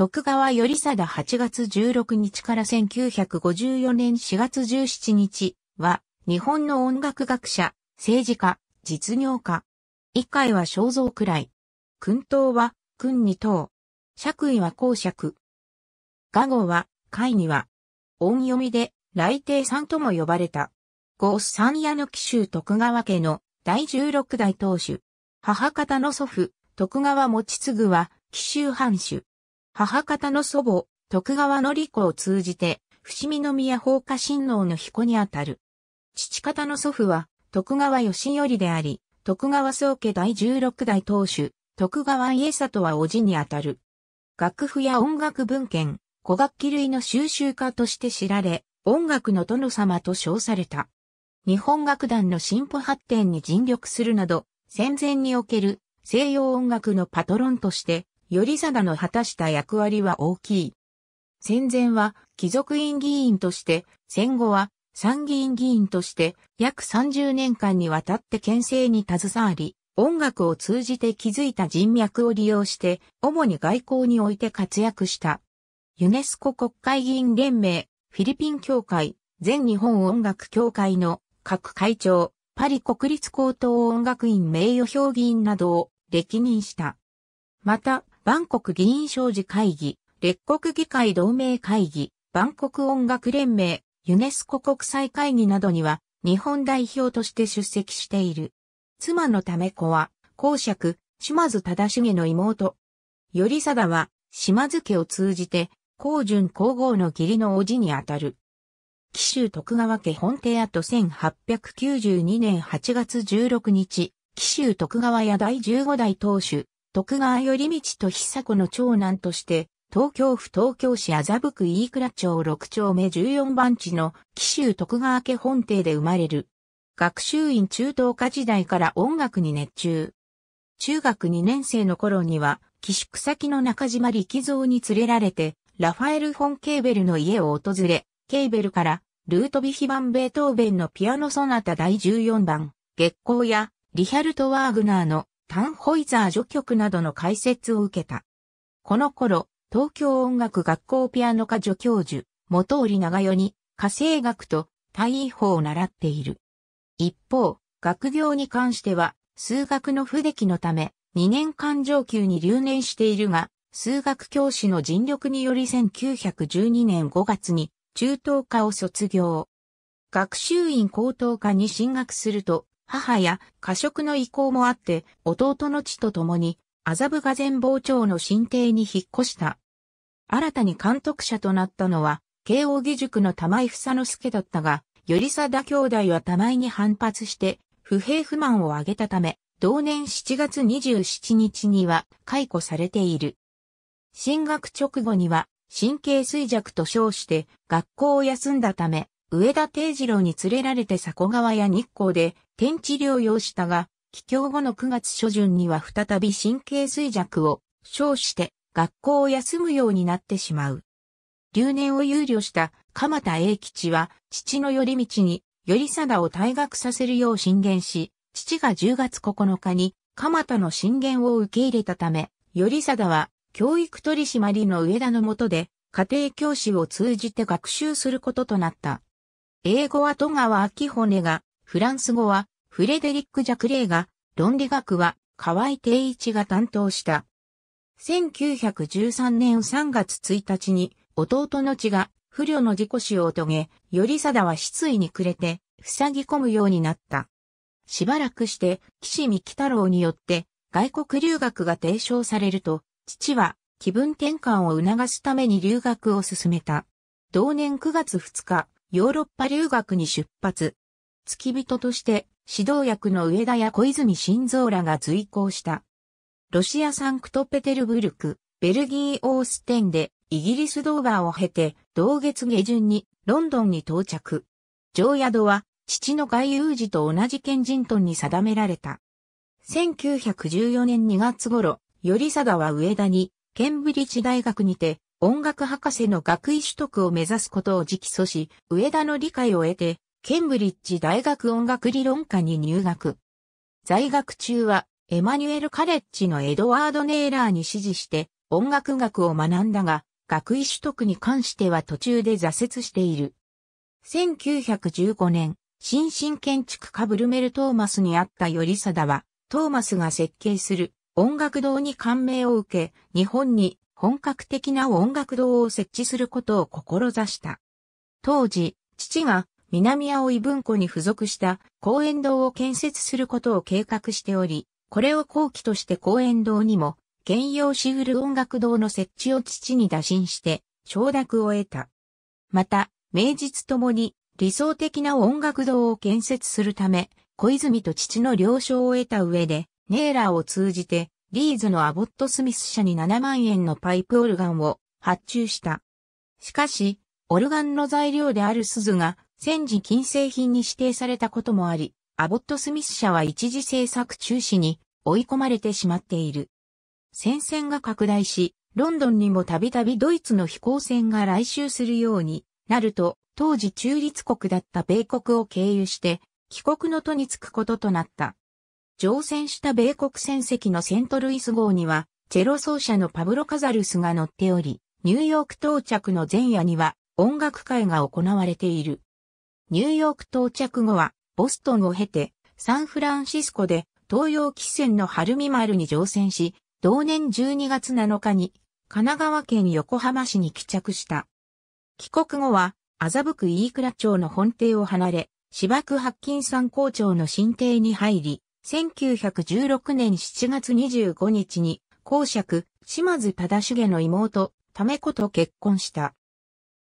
徳川頼貞8月16日から1954年4月17日は、日本の音楽学者、政治家、実業家。一回は肖像くらい。君党は、君二党。爵位は公爵。画号は、会には。音読みで、来帝さんとも呼ばれた。ゴース三屋の紀州徳川家の第16代当主。母方の祖父、徳川持継は、紀州藩主。母方の祖母、徳川の子を通じて、伏見宮放火親王の彦にあたる。父方の祖父は、徳川義頼であり、徳川宗家第16代当主、徳川家里は叔父にあたる。楽譜や音楽文献、古楽器類の収集家として知られ、音楽の殿様と称された。日本楽団の進歩発展に尽力するなど、戦前における西洋音楽のパトロンとして頼貞の果たした役割は大きい。戦前は貴族院議員として、戦後は参議院議員として約30年間にわたって県政に携わり、音楽を通じて築いた人脈を利用して、主に外交において活躍した。ユネスコ国会議員連盟、フィリピン協会、全日本音楽協会の各会長、パリ国立高等音楽院名誉評議員などを歴任した。また、万国議員商事会議、列国議会同盟会議、万国音楽連盟、ユネスコ国際会議などには日本代表として出席している。妻のため子は、公爵、島津忠重の妹。頼貞は、島津家を通じて、公順皇后の義理の叔父にあたる。紀州徳川家本邸跡1892年8月16日、紀州徳川屋第15代当主、徳川頼道と久子の長男として、東京府東京市麻布区飯倉町6丁目14番地の紀州徳川家本邸で生まれる。学習院中等科時代から音楽に熱中。中学2年生の頃には、寄宿先の中島力蔵に連れられて、ラファエル・フォン・ケーベルの家を訪れ、ケーベルから、ルートビヒバン・ベートーベンのピアノソナタ第14番、月光や、リヒャルト・ワーグナーのタンホイザー序曲などの解説を受けた。この頃、東京音楽学校ピアノ科助教授、元織長代に、家政学と対位法を習っている。一方、学業に関しては、数学の不出来のため、2年間上級に留年しているが、数学教師の尽力により1912年5月に中等科を卒業。学習院高等科に進学すると、母や過食の意向もあって、弟の地と共に、麻布が全傍町の新邸に引っ越した。新たに監督者となったのは、慶応義塾の玉井房之助だったが、頼貞兄弟は玉井に反発して、不平不満を挙げたため、同年7月27日には解雇されている。進学直後には神経衰弱と称して学校を休んだため上田定次郎に連れられて迫川や日光で天地療養したが、帰郷後の9月初旬には再び神経衰弱を称して学校を休むようになってしまう。留年を憂慮した鎌田英吉は父の寄り道に寄貞を退学させるよう進言し、父が10月9日に鎌田の進言を受け入れたため、寄貞は教育取締りの上田の下で家庭教師を通じて学習することとなった。英語は戸川明骨が、フランス語はフレデリック・ジャクレーが、論理学は河合定一が担当した。1913年3月1日に弟の血が不慮の事故死を遂げ、頼貞は失意に暮れて、塞ぎ込むようになった。しばらくして、岸三木太郎によって、外国留学が提唱されると、父は気分転換を促すために留学を進めた。同年9月2日、ヨーロッパ留学に出発。付き人として指導役の上田や小泉晋三らが随行した。ロシアサンクトペテルブルク、ベルギーオーステンでイギリス動画を経て同月下旬にロンドンに到着。上宿は父の外遊時と同じケンジントンに定められた。1914年2月頃、頼貞は上田にケンブリッジ大学にて音楽博士の学位取得を目指すことを直訴し、上田の理解を得て、ケンブリッジ大学音楽理論科に入学。在学中は、エマニュエル・カレッジのエドワード・ネイラーに指示して音楽学を学んだが、学位取得に関しては途中で挫折している。1915年、新進建築家ブルメル・トーマスにあったサダは、トーマスが設計する音楽堂に感銘を受け、日本に本格的な音楽堂を設置することを志した。当時、父が南青井文庫に付属した公園堂を建設することを計画しており、これを後期として公園堂にも、兼用しうる音楽堂の設置を父に打診して、承諾を得た。また、名実ともに理想的な音楽堂を建設するため、小泉と父の了承を得た上で、ネーラーを通じてリーズのアボット・スミス社に7万円のパイプオルガンを発注した。しかし、オルガンの材料である鈴が戦時禁制品に指定されたこともあり、アボット・スミス社は一時制作中止に追い込まれてしまっている。戦線が拡大し、ロンドンにもたびたびドイツの飛行船が来襲するようになると、当時中立国だった米国を経由して、帰国の途に着くこととなった。乗船した米国船籍のセントルイス号には、チェロ奏者のパブロ・カザルスが乗っており、ニューヨーク到着の前夜には音楽会が行われている。ニューヨーク到着後は、ボストンを経て、サンフランシスコで東洋汽船の春海丸に乗船し、同年12月7日に神奈川県横浜市に帰着した。帰国後は麻布区飯倉町の本邸を離れ、芝区八金山校長の新邸に入り、1916年7月25日に、公爵、島津忠重の妹、ため子と結婚した。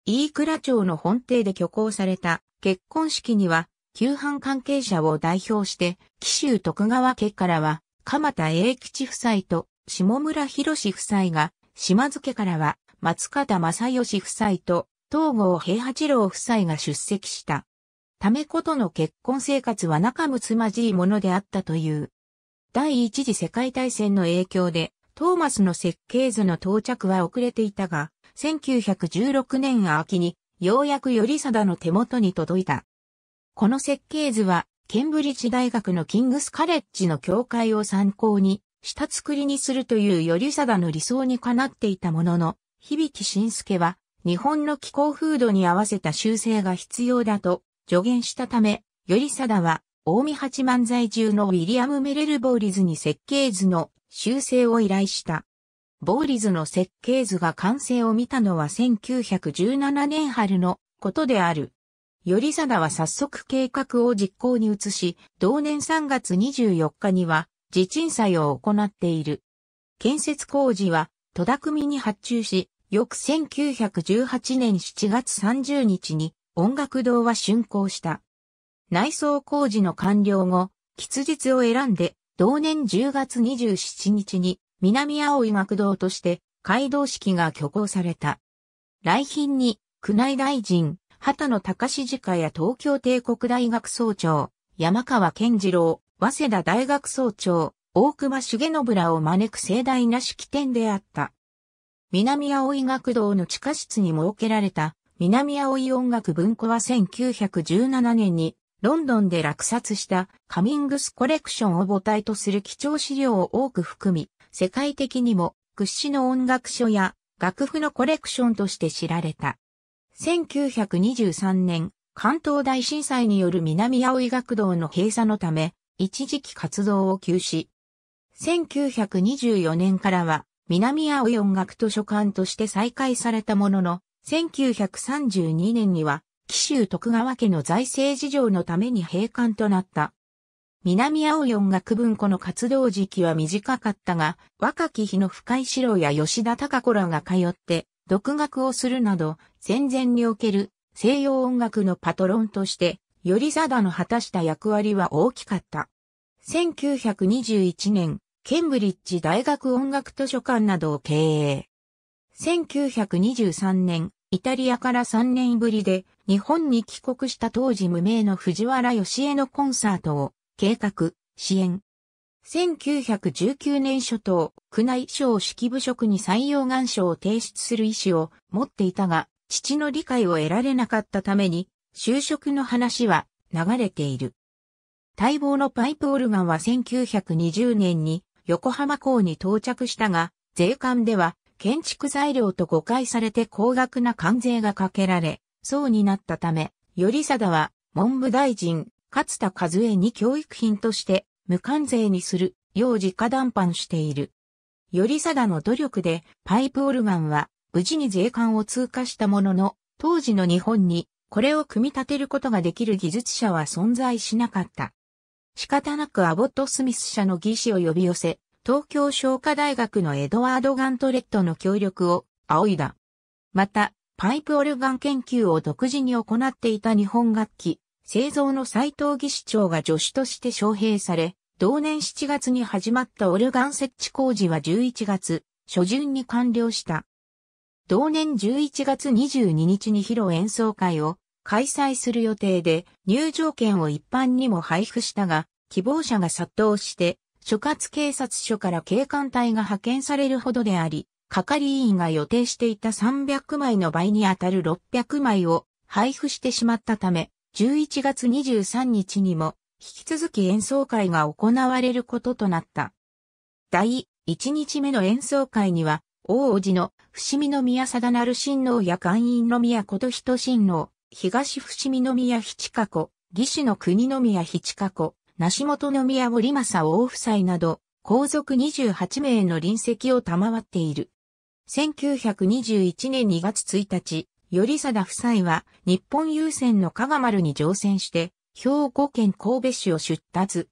飯倉町の本邸で挙行された結婚式には、旧藩関係者を代表して、紀州徳川家からは、鎌田英吉夫妻と下村博士夫妻が、島津家からは、松方正義夫妻と、東郷平八郎夫妻が出席した。ためことの結婚生活は仲睦まじいものであったという。第一次世界大戦の影響で、トーマスの設計図の到着は遅れていたが、1916年秋に、ようやく頼貞の手元に届いた。この設計図は、ケンブリッジ大学のキングスカレッジの教会を参考に、下作りにするという頼貞の理想にかなっていたものの、響慎介は、日本の気候風土に合わせた修正が必要だと、助言したため、より定は、大見八万在住のウィリアム・メレル・ボーリズに設計図の修正を依頼した。ボーリズの設計図が完成を見たのは1917年春のことである。より定は早速計画を実行に移し、同年3月24日には地鎮祭を行っている。建設工事は戸田組に発注し、翌1918年7月30日に音楽堂は竣工した。内装工事の完了後、吉日を選んで、同年10月27日に南青井学堂として街道式が挙行された。来賓に、宮内大臣、畑野隆次家や東京帝国大学総長、山川健次郎、早稲田大学総長、大隈重信らを招く盛大な式典であった。南青井学堂の地下室に設けられた南青い音楽文庫は1917年にロンドンで落札したカミングスコレクションを母体とする貴重資料を多く含み、世界的にも屈指の音楽書や楽譜のコレクションとして知られた。1923年、関東大震災による南青い学堂の閉鎖のため、一時期活動を休止。1924年からは、南青い音楽図書館として再開されたものの、1932年には、紀州徳川家の財政事情のために閉館となった。南青四学文庫の活動時期は短かったが、若き日の深井四郎や吉田隆子らが通って、独学をするなど、戦前における西洋音楽のパトロンとして、より定の果たした役割は大きかった。1921年、ケンブリッジ大学音楽図書館などを経営。1923年、イタリアから3年ぶりで日本に帰国した当時無名の藤原義江のコンサートを計画、支援。1919年初頭、宮内省式部職に採用願書を提出する意思を持っていたが、父の理解を得られなかったために、就職の話は流れている。待望のパイプオルガンは1920年に横浜港に到着したが、税関では建築材料と誤解されて高額な関税がかけられ、そうになったため、頼貞は文部大臣、勝田和恵に教育品として無関税にするよう直談判している。頼貞の努力でパイプオルガンは無事に税関を通過したものの、当時の日本にこれを組み立てることができる技術者は存在しなかった。仕方なくアボット・スミス社の技師を呼び寄せ、東京商科大学のエドワード・ガントレットの協力を仰いだ。また、パイプオルガン研究を独自に行っていた日本楽器、製造の斎藤義師長が助手として招聘され、同年7月に始まったオルガン設置工事は11月初旬に完了した。同年11月22日に披露演奏会を開催する予定で入場券を一般にも配布したが、希望者が殺到して所轄警察署から警官隊が派遣されるほどであり、係員が予定していた300枚の倍にあたる600枚を配布してしまったため、11月23日にも引き続き演奏会が行われることとなった。第1日目の演奏会には、大王子の伏見宮貞る親王や官員の宮こと人親王、東伏見宮七加子、義士の国の宮七加子、梨本宮森政王夫妻など、皇族28名の臨席を賜っている。1921年2月1日、頼貞夫妻は日本郵船の加賀丸に乗船して、兵庫県神戸市を出立。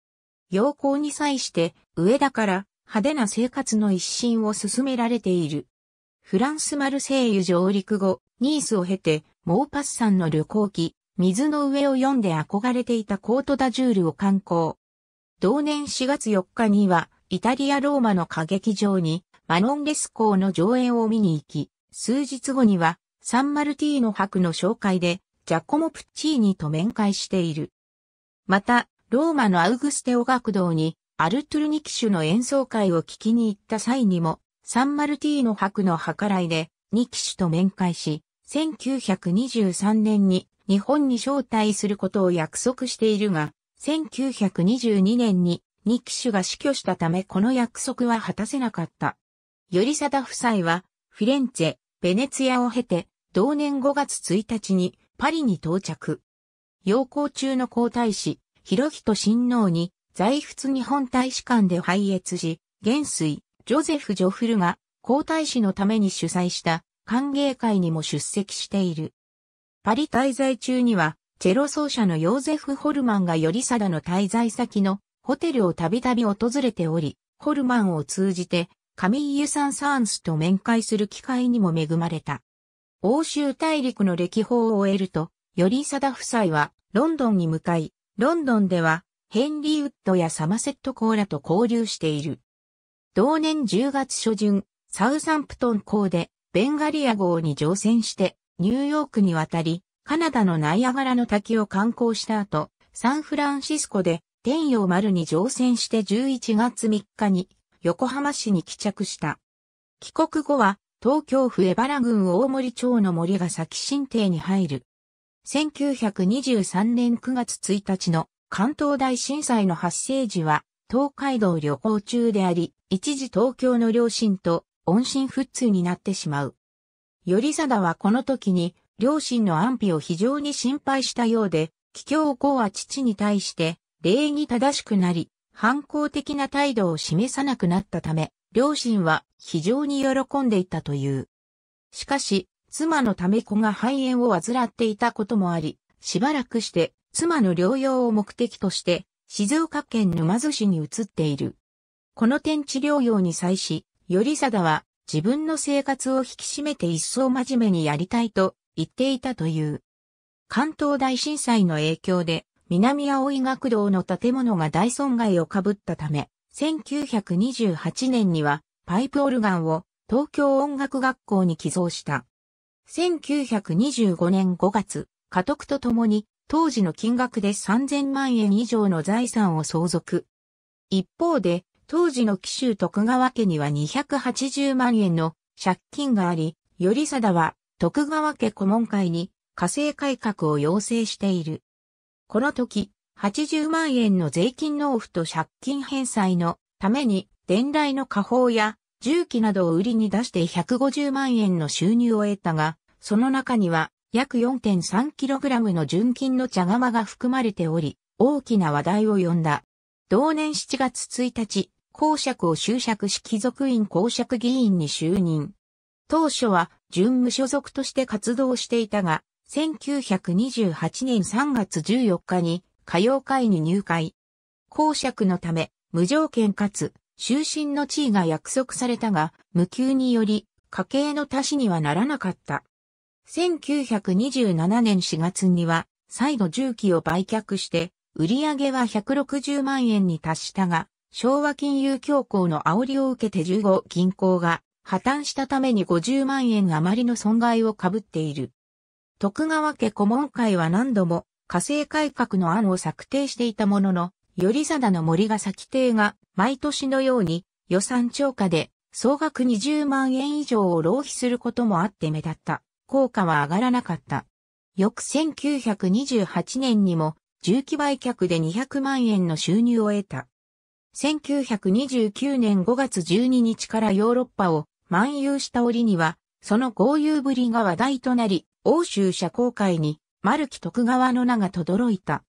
陽光に際して、上田から派手な生活の一新を進められている。フランスマルセイユ上陸後、ニースを経て、モーパッサンの旅行記、水の上を読んで憧れていたコートダジュールを観光。同年4月4日には、イタリア・ローマの歌劇場に、マノンレスコーの上演を見に行き、数日後には、サンマルティーノ博の紹介で、ジャコモ・プッチーニと面会している。また、ローマのアウグステオ学堂に、アルトゥルニキシュの演奏会を聞きに行った際にも、サンマルティーノ博の計らいで、ニキシュと面会し、1923年に日本に招待することを約束しているが、1922年に日記種が死去したためこの約束は果たせなかった。頼貞夫妻はフィレンツェ、ベネツィアを経て同年5月1日にパリに到着。要行中の皇太子、広人親王に在仏日本大使館で拝謁し、元帥、ジョゼフ・ジョフルが皇太子のために主催した歓迎会にも出席している。パリ滞在中には、チェロ奏者のヨーゼフ・ホルマンがよりダの滞在先のホテルをたびたび訪れており、ホルマンを通じて、カミーユ・サン・サーンスと面会する機会にも恵まれた。欧州大陸の歴訪を終えると、よりダ夫妻はロンドンに向かい、ロンドンではヘンリー・ウッドやサマセット・ーらと交流している。同年10月初旬、サウサンプトン港でベンガリア号に乗船してニューヨークに渡り、カナダのナイアガラの滝を観光した後、サンフランシスコで天洋丸に乗船して11月3日に横浜市に帰着した。帰国後は東京府江原郡大森町の森が崎新邸に入る。1923年9月1日の関東大震災の発生時は東海道旅行中であり、一時東京の両親と音信不通になってしまう。頼貞はこの時に、両親の安否を非常に心配したようで、帰郷後は父に対して、礼儀正しくなり、反抗的な態度を示さなくなったため、両親は非常に喜んでいたという。しかし、妻のため子が肺炎を患っていたこともあり、しばらくして妻の療養を目的として、静岡県沼津市に移っている。この点治療養に際し、頼貞は自分の生活を引き締めて一層真面目にやりたいと言っていたという。関東大震災の影響で南青井学堂の建物が大損害をかぶったため、1928年にはパイプオルガンを東京音楽学校に寄贈した。1925年5月、家督と共に当時の金額で3000万円以上の財産を相続。一方で、当時の紀州徳川家には280万円の借金があり、頼貞は徳川家顧問会に課税改革を要請している。この時、80万円の税金納付と借金返済のために、伝来の家宝や重機などを売りに出して150万円の収入を得たが、その中には約 4.3kg の純金の茶釜が含まれており、大きな話題を呼んだ。同年7月1日、公爵を就職し貴族院公爵議員に就任。当初は準無所属として活動していたが、1928年3月14日に歌謡会に入会。公爵のため、無条件かつ、終身の地位が約束されたが、無給により、家計の足しにはならなかった。1927年4月には、再度重機を売却して、売上は160万円に達したが、昭和金融恐慌の煽りを受けて15銀行が破綻したために50万円余りの損害を被っている。徳川家顧問会は何度も火星改革の案を策定していたものの、り貞の森ヶ崎邸が毎年のように予算超過で総額20万円以上を浪費することもあって目立った。効果は上がらなかった。翌1928年にも重機売却で200万円の収入を得た。1929年5月12日からヨーロッパを漫遊した折には、その豪遊ぶりが話題となり、欧州社交界に、マルキ徳川の名が轟いた。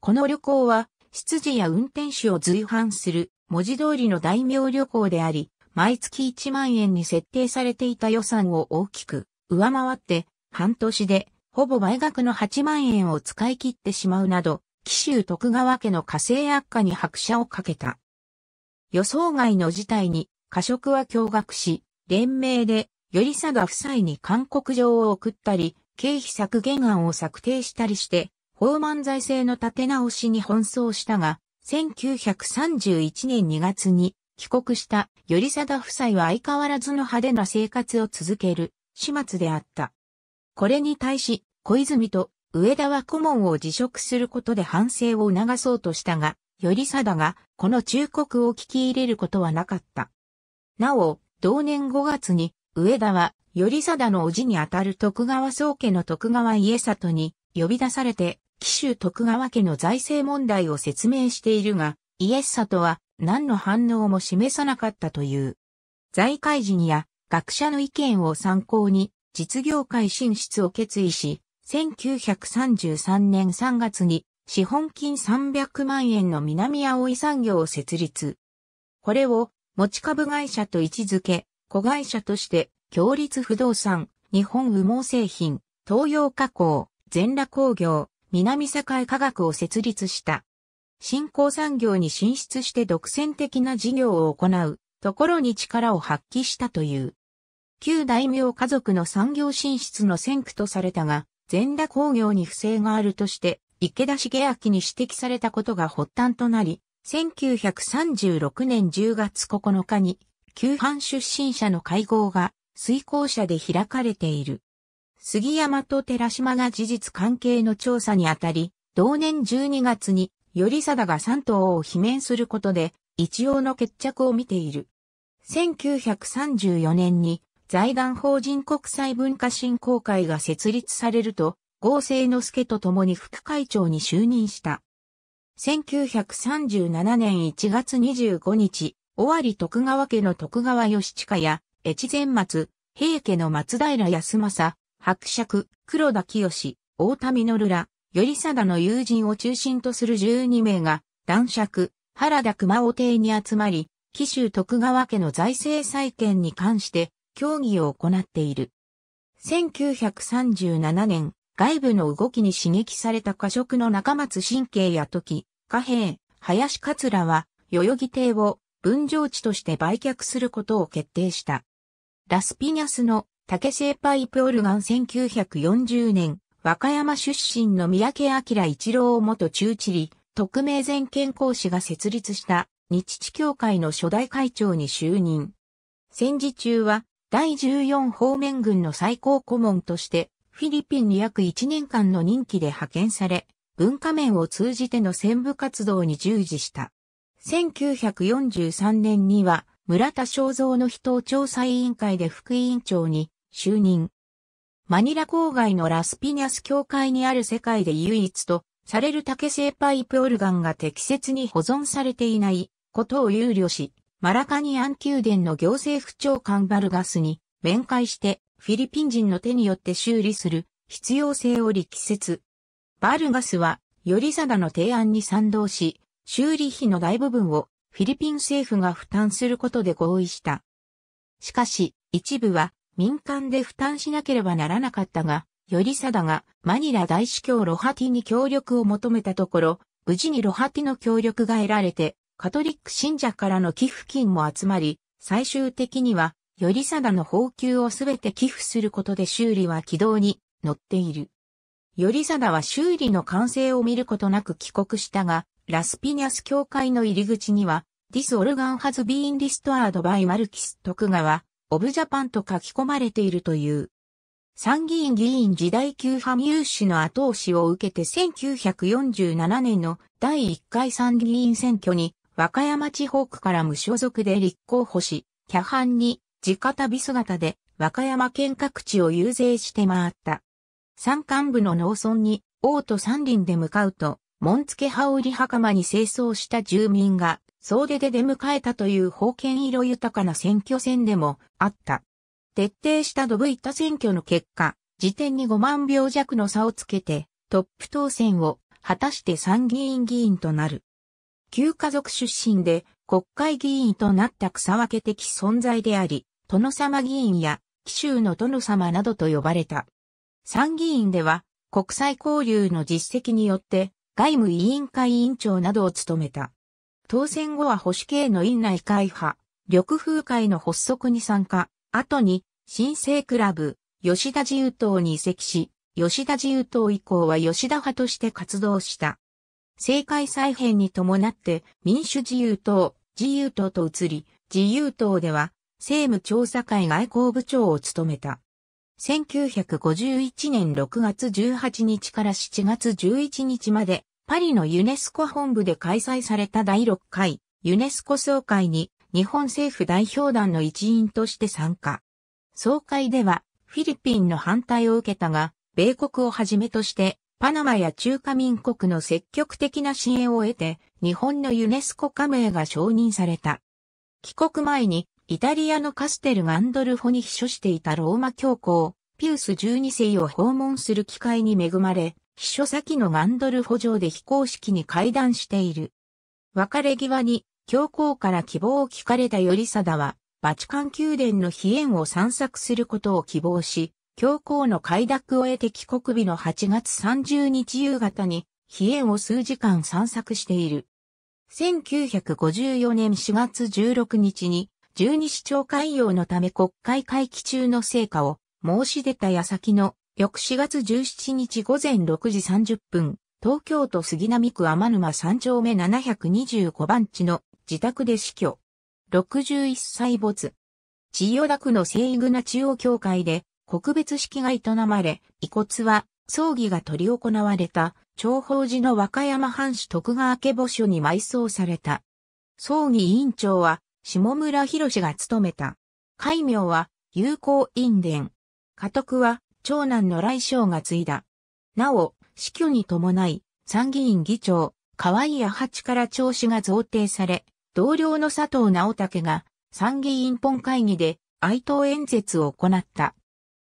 この旅行は、執事や運転手を随伴する文字通りの大名旅行であり、毎月1万円に設定されていた予算を大きく上回って、半年でほぼ倍額の8万円を使い切ってしまうなど、紀州徳川家の火星悪化に拍車をかけた。予想外の事態に、過食は驚愕し、連名で、頼貞夫妻に勧告状を送ったり、経費削減案を策定したりして、法満財政の立て直しに奔走したが、1931年2月に帰国した頼貞夫妻は相変わらずの派手な生活を続ける始末であった。これに対し、小泉と上田は顧問を辞職することで反省を促そうとしたが、より定がこの忠告を聞き入れることはなかった。なお、同年5月に、上田は、り定の叔父にあたる徳川宗家の徳川家里に呼び出されて、紀州徳川家の財政問題を説明しているが、家里は何の反応も示さなかったという。財界人や学者の意見を参考に、実業界進出を決意し、1933年3月に資本金300万円の南葵産業を設立。これを持ち株会社と位置づけ、子会社として、強立不動産、日本羽毛製品、東洋加工、全裸工業、南境科学を設立した。新興産業に進出して独占的な事業を行うところに力を発揮したという。旧大名家族の産業進出の先駆とされたが、全田工業に不正があるとして、池田茂明に指摘されたことが発端となり、1936年10月9日に、旧藩出身者の会合が、遂行者で開かれている。杉山と寺島が事実関係の調査にあたり、同年12月に、頼貞が三島を罷免することで、一応の決着を見ている。1934年に、財団法人国際文化振興会が設立されると、合成の助と共に副会長に就任した。1937年1月25日、尾張徳川家の徳川義親や、越前松、平家の松平康政、伯爵、黒田清、大田実ら、頼貞の友人を中心とする12名が、男爵、原田熊尾邸に集まり、紀州徳川家の財政再建に関して協議を行っている。1937年、外部の動きに刺激された過食の中松神経や時、貨幣、林桂は、代々木邸を分譲地として売却することを決定した。ラスピニャスの竹製パイプオルガン1940年、和歌山出身の三宅明一郎元中地理、特命全権講師が設立した日地協会の初代会長に就任。戦時中は第14方面軍の最高顧問として、フィリピンに約1年間の任期で派遣され、文化面を通じての戦部活動に従事した。1943年には、村田正造の人党調査委員会で副委員長に就任。マニラ郊外のラスピニャス教会にある世界で唯一とされる竹製パイプオルガンが適切に保存されていないことを憂慮し、マラカニアン宮殿の行政府長官バルガスに面会してフィリピン人の手によって修理する必要性を力説。バルガスは、より定の提案に賛同し、修理費の大部分をフィリピン政府が負担することで合意した。しかし、一部は民間で負担しなければならなかったが、より定がマニラ大司教ロハティに協力を求めたところ、無事にロハティの協力が得られて、カトリック信者からの寄付金も集まり、最終的には、より定の報給をすべて寄付することで修理は軌道に乗っている。より定は修理の完成を見ることなく帰国したが、ラスピニャス教会の入り口には、This organ has been restored by Marquis 徳川、オブジャパンと書き込まれているという。参議院議員時代級派入試の後押しを受けて1947年の第1回参議院選挙に和歌山地方区から無所属で立候補し、キャハンに直旅姿で和歌山県各地を遊説して回った。山間部の農村に、王都山林で向かうと、門付羽織袴に清掃した住民が、総出で出迎えたという封建色豊かな選挙戦でもあった。徹底したドっ板選挙の結果、時点に5万票弱の差をつけて、トップ当選を果たして参議院議員となる。旧家族出身で国会議員となった草分け的存在であり、殿様議員や紀州の殿様などと呼ばれた。参議院では国際交流の実績によって外務委員会委員長などを務めた。当選後は保守系の院内会派、緑風会の発足に参加、後に新生クラブ、吉田自由党に移籍し、吉田自由党以降は吉田派として活動した。政界再編に伴って民主自由党、自由党と移り、自由党では政務調査会外交部長を務めた。1951年6月18日から7月11日まで、パリのユネスコ本部で開催された第6回ユネスコ総会に日本政府代表団の一員として参加。総会ではフィリピンの反対を受けたが、米国をはじめとしてパナマや中華民国の積極的な支援を得て、日本のユネスコ加盟が承認された。帰国前に、イタリアのカステル・ガンドルフォに秘書していたローマ教皇、ピウス12世を訪問する機会に恵まれ、秘書先のガンドルフォ城で非公式に会談している。別れ際に、教皇から希望を聞かれたサダは、バチカン宮殿の飛燕を散策することを希望し、教皇の快諾を得て帰国日の8月30日夕方に、飛燕を数時間散策している。1954年4月16日に、十二市長会用のため国会会期中の成果を申し出た矢先の翌4月17日午前6時30分、東京都杉並区天沼3丁目725番地の自宅で死去。61歳没。千代田区の聖イグナチ教会で告別式が営まれ、遺骨は葬儀が執り行われた長宝寺の和歌山藩主徳川家墓所に埋葬された。葬儀委員長は下村博士が務めた。戒名は友好院伝。家督は長男の来将が継いだ。なお、死去に伴い、参議院議長、河合八八から長子が贈呈され、同僚の佐藤直武が参議院本会議で哀悼演説を行った。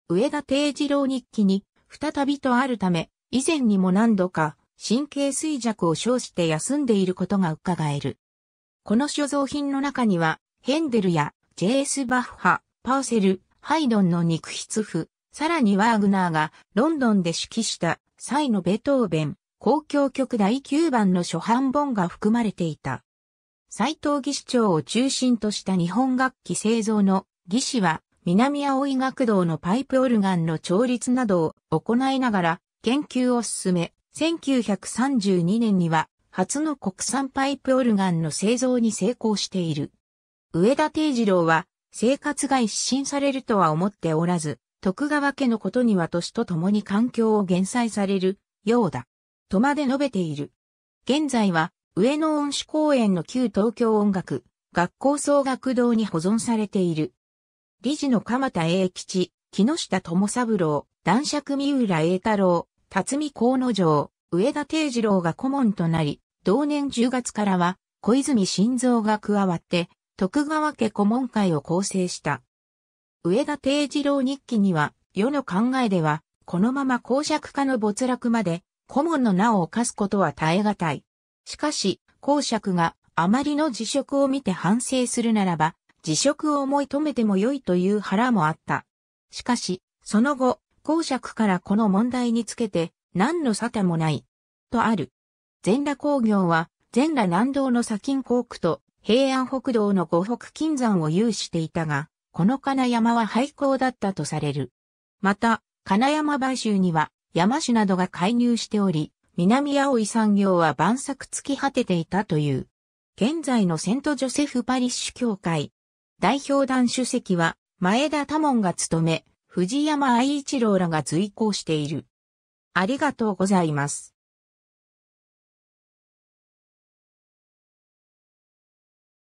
上田定次郎日記に、再びとあるため、以前にも何度か、神経衰弱を称して休んでいることが伺える。この所蔵品の中には、ヘンデルや、ジェース・バッハ、パーセル、ハイドンの肉筆譜、さらにワーグナーがロンドンで指揮したイのベトーベン、公共曲第9番の初版本が含まれていた。斎藤義士長を中心とした日本楽器製造の義士は南青井学堂のパイプオルガンの調律などを行いながら研究を進め、1932年には初の国産パイプオルガンの製造に成功している。上田定次郎は生活が一新されるとは思っておらず、徳川家のことには年とともに環境を減災されるようだ。とまで述べている。現在は上野恩賜公園の旧東京音楽学校総学堂に保存されている。理事の鎌田英吉、木下智三郎、男爵三浦栄太郎、辰巳河野城、上田定次郎が顧問となり、同年10月からは、小泉晋三が加わって、徳川家顧問会を構成した。上田定次郎日記には、世の考えでは、このまま公爵家の没落まで、顧問の名を犯すことは耐え難い。しかし、公爵があまりの辞職を見て反省するならば、辞職を思い止めても良いという腹もあった。しかし、その後、公爵からこの問題につけて、何の沙汰もない。とある。全羅工業は、全羅南道の砂金工区と平安北道の五北金山を有していたが、この金山は廃校だったとされる。また、金山買収には山種などが介入しており、南青い産業は万作尽き果てていたという。現在のセントジョセフパリッシュ協会、代表団主席は、前田多門が務め、藤山愛一郎らが随行している。ありがとうございます。